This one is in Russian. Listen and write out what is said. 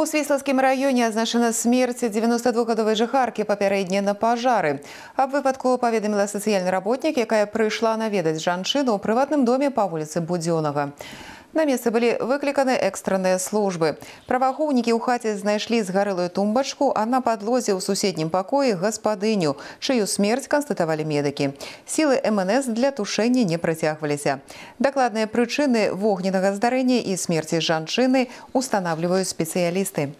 У Свіславськім районе адзначена смерть 92гадовай жыхаркі папярэдні на пожары. Об выпадку паведаміла социальный работник, якая пришла наведаць жанчыну в приватном доме по улице Будзёнага. На место были выкліканы экстренные службы. Праваахоўнікі ў хаце знайшлі згарэлую тумбачку, а на падлозе ў соседнем пакоі гаспадыню, чыю смерть констатовали медики. Силы МНС для тушения не протягивались. Докладные причины вогненнага здарэння і смерці жанчыны устанавливаюць спецыялісты.